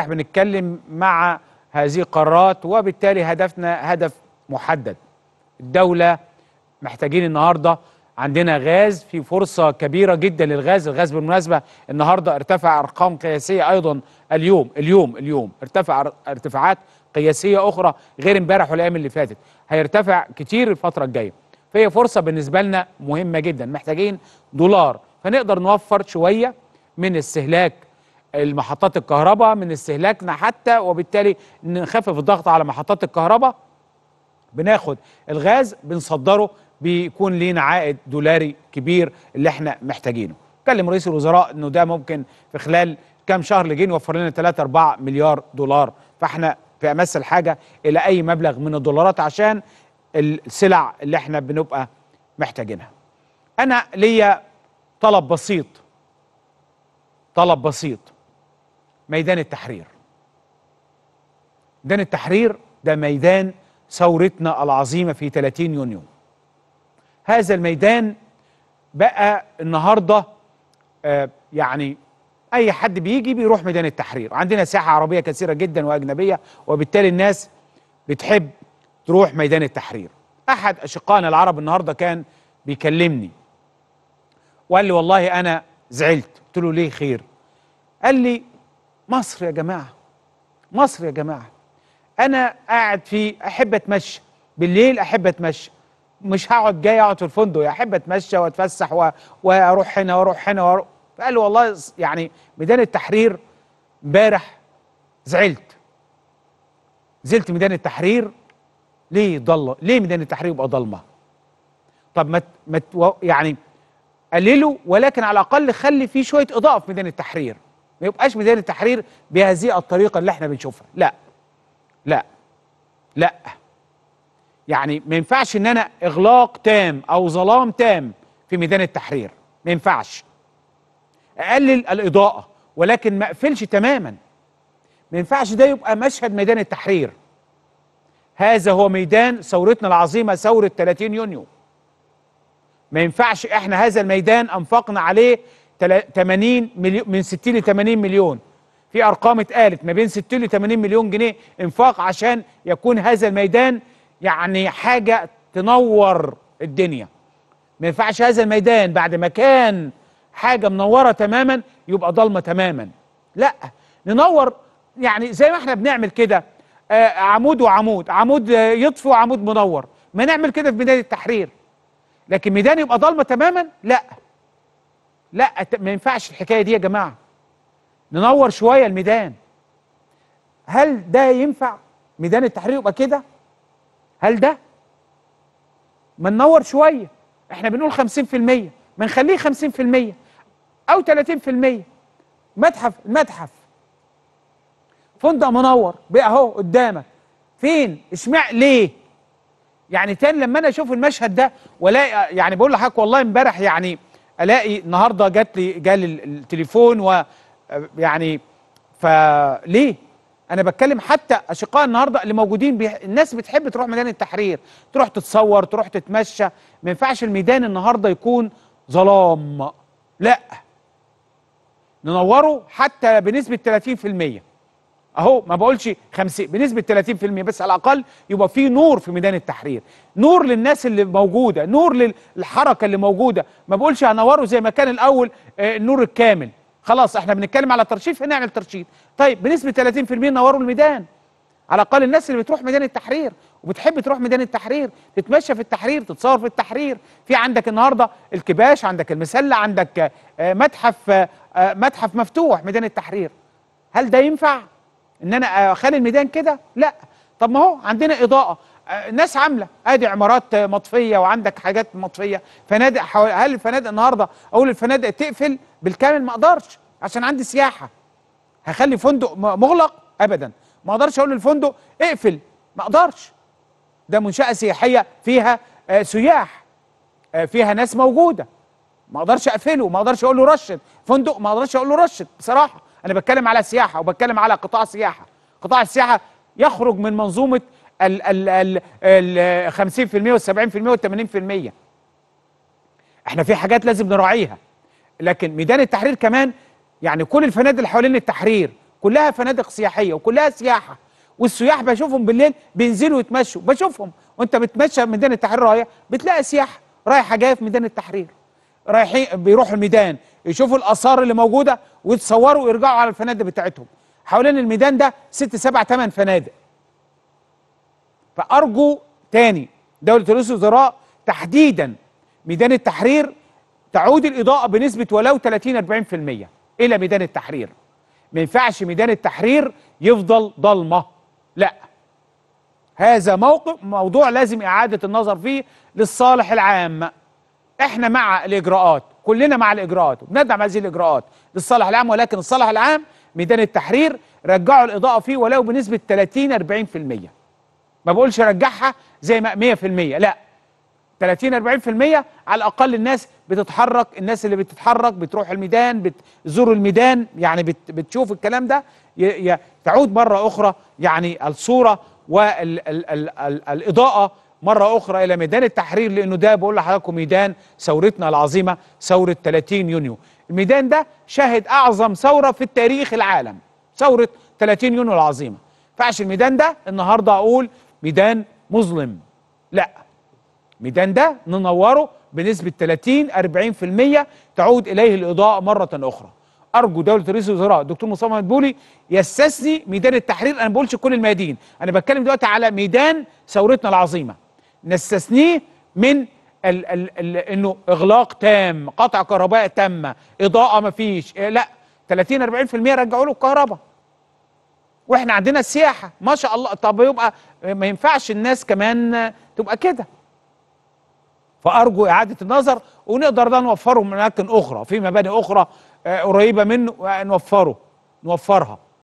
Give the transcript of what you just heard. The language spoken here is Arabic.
احنا بنتكلم مع هذه القارات وبالتالي هدفنا هدف محدد الدولة محتاجين النهاردة عندنا غاز في فرصة كبيرة جدا للغاز الغاز بالمناسبة النهاردة ارتفع أرقام قياسية أيضا اليوم اليوم اليوم ارتفع ارتفاعات قياسية أخرى غير امبارح والأيام اللي فاتت هيرتفع كتير الفترة الجاية فهي فرصة بالنسبة لنا مهمة جدا محتاجين دولار فنقدر نوفر شوية من استهلاك المحطات الكهرباء من استهلاكنا حتى وبالتالي نخفف الضغط على محطات الكهرباء بناخد الغاز بنصدره بيكون لينا عائد دولاري كبير اللي احنا محتاجينه كلم رئيس الوزراء انه ده ممكن في خلال كام شهر اللي جايين يوفر لنا 3 4 مليار دولار فاحنا في امس الحاجه الى اي مبلغ من الدولارات عشان السلع اللي احنا بنبقى محتاجينها انا ليا طلب بسيط طلب بسيط ميدان التحرير ميدان التحرير ده ميدان ثورتنا العظيمة في 30 يونيو هذا الميدان بقى النهاردة آه يعني أي حد بيجي بيروح ميدان التحرير عندنا ساحة عربية كثيرة جدا وأجنبية وبالتالي الناس بتحب تروح ميدان التحرير أحد أشقائنا العرب النهاردة كان بيكلمني وقال لي والله أنا زعلت قلت له ليه خير قال لي مصر يا جماعه مصر يا جماعه انا قاعد في احب اتمشى بالليل احب اتمشى مش هقعد جاي اقعد في الفندق احب اتمشى واتفسح و... واروح هنا واروح هنا واروح فقال والله يعني ميدان التحرير امبارح زعلت نزلت ميدان التحرير ليه ضل ليه ميدان التحرير يبقى ضلمه طب ما مت... مت... يعني قللوا ولكن على الاقل خلي فيه شويه اضاءه في ميدان التحرير ما يبقاش ميدان التحرير بهذه الطريقه اللي احنا بنشوفها لا لا لا يعني ما ينفعش ان انا اغلاق تام او ظلام تام في ميدان التحرير ما ينفعش اقلل الاضاءه ولكن ما اقفلش تماما ما ينفعش ده يبقى مشهد ميدان التحرير هذا هو ميدان ثورتنا العظيمه ثوره 30 يونيو ما ينفعش احنا هذا الميدان انفقنا عليه 80 مليون من 60 ل 80 مليون في ارقام اتقالت ما بين 60 ل 80 مليون جنيه انفاق عشان يكون هذا الميدان يعني حاجه تنور الدنيا ما ينفعش هذا الميدان بعد ما كان حاجه منوره تماما يبقى ضلمه تماما لا ننور يعني زي ما احنا بنعمل كده آه عمود وعمود عمود يطفي وعمود منور ما نعمل كده في ميدان التحرير لكن ميدان يبقى ضلمه تماما لا لا ما ينفعش الحكايه دي يا جماعه ننور شويه الميدان هل ده ينفع ميدان التحرير يبقى كده هل ده ما ننور شويه احنا بنقول 50% ما نخليه 50% او 30% متحف المتحف فندق منور بقى اهو قدامك فين اشمع ليه يعني تاني لما انا اشوف المشهد ده ولا يعني بقول لحضرتك والله امبارح يعني الاقي النهارده جات لي جالي التليفون و يعني فليه؟ انا بتكلم حتى اشقاء النهارده اللي موجودين بيح... الناس بتحب تروح ميدان التحرير، تروح تتصور، تروح تتمشى، ما ينفعش الميدان النهارده يكون ظلام. لا ننوره حتى بنسبه 30%. اهو ما بقولش 50 بنسبه 30% بس على الاقل يبقى في نور في ميدان التحرير نور للناس اللي موجوده نور للحركه اللي موجوده ما بقولش هنوره زي ما كان الاول آه، النور الكامل خلاص احنا بنتكلم على ترشيد هنعمل ترشيد طيب بنسبه 30% نوروا الميدان على الاقل الناس اللي بتروح ميدان التحرير وبتحب تروح ميدان التحرير تتمشى في التحرير تتصور في التحرير في عندك النهارده الكباش عندك المسله عندك آه، متحف آه، متحف مفتوح ميدان التحرير هل ده ينفع ان انا اخلي الميدان كده لا طب ما هو عندنا اضاءه ناس عامله ادي عمارات مطفيه وعندك حاجات مطفيه فنادق حو... هل الفنادق النهارده اقول الفنادق تقفل بالكامل ما اقدرش عشان عندي سياحه هخلي فندق مغلق ابدا ما اقدرش اقول للفندق اقفل ما اقدرش ده منشاه سياحيه فيها آه، سياح آه، فيها ناس موجوده ما اقدرش اقفله ما اقدرش اقول له رشد فندق ما اقدرش اقول له رشد بصراحه انا بتكلم على سياحه وبتكلم على قطاع سياحه قطاع السياحه يخرج من منظومه ال ال ال 50% وال 70% وال 80% احنا في حاجات لازم نراعيها لكن ميدان التحرير كمان يعني كل الفنادق اللي حوالين التحرير كلها فنادق سياحيه وكلها سياحه والسياح بشوفهم بالليل بينزلوا يتمشوا بشوفهم وانت بتمشى ميدان التحرير رايح بتلاقي سياح رايحه جايه في ميدان التحرير رايحين بيروحوا الميدان يشوفوا الاثار اللي موجوده ويتصوروا ويرجعوا على الفنادق بتاعتهم حوالين الميدان ده ست سبع ثمان فنادق فارجو تاني دوله رئيس الوزراء تحديدا ميدان التحرير تعود الاضاءه بنسبه ولو 30 40% الى ميدان التحرير ما ينفعش ميدان التحرير يفضل ضلمه لا هذا موقف موضوع لازم اعاده النظر فيه للصالح العام احنا مع الاجراءات كلنا مع الاجراءات وبندعم هذه الاجراءات للصالح العام ولكن الصالح العام ميدان التحرير رجعوا الاضاءه فيه ولو بنسبه 30 40% ما بقولش رجعها زي ما 100% لا 30 40% على الاقل الناس بتتحرك الناس اللي بتتحرك بتروح الميدان بتزور الميدان يعني بتشوف الكلام ده تعود مره اخرى يعني الصوره والاضاءه مرة أخرى إلى ميدان التحرير لأنه ده بقول لحضراتكم ميدان ثورتنا العظيمة ثورة 30 يونيو الميدان ده شهد أعظم ثورة في التاريخ العالم ثورة 30 يونيو العظيمة فعش الميدان ده النهاردة أقول ميدان مظلم لا الميدان ده ننوره بنسبة 30 40% تعود إليه الإضاءة مرة أخرى ارجو دوله رئيس الوزراء الدكتور مصطفى مدبولي يستثني ميدان التحرير انا ما بقولش كل الميادين انا بتكلم دلوقتي على ميدان ثورتنا العظيمه نستثنيه من ال ال ال انه اغلاق تام قطع كهرباء تامه اضاءه ما فيش إيه، لا 30 40% رجعوا له الكهرباء واحنا عندنا السياحه ما شاء الله طب يبقى آه، ما ينفعش الناس كمان تبقى كده فارجو اعاده النظر ونقدر ده نوفره من اماكن اخرى في مباني اخرى آه، قريبه منه آه، نوفره نوفرها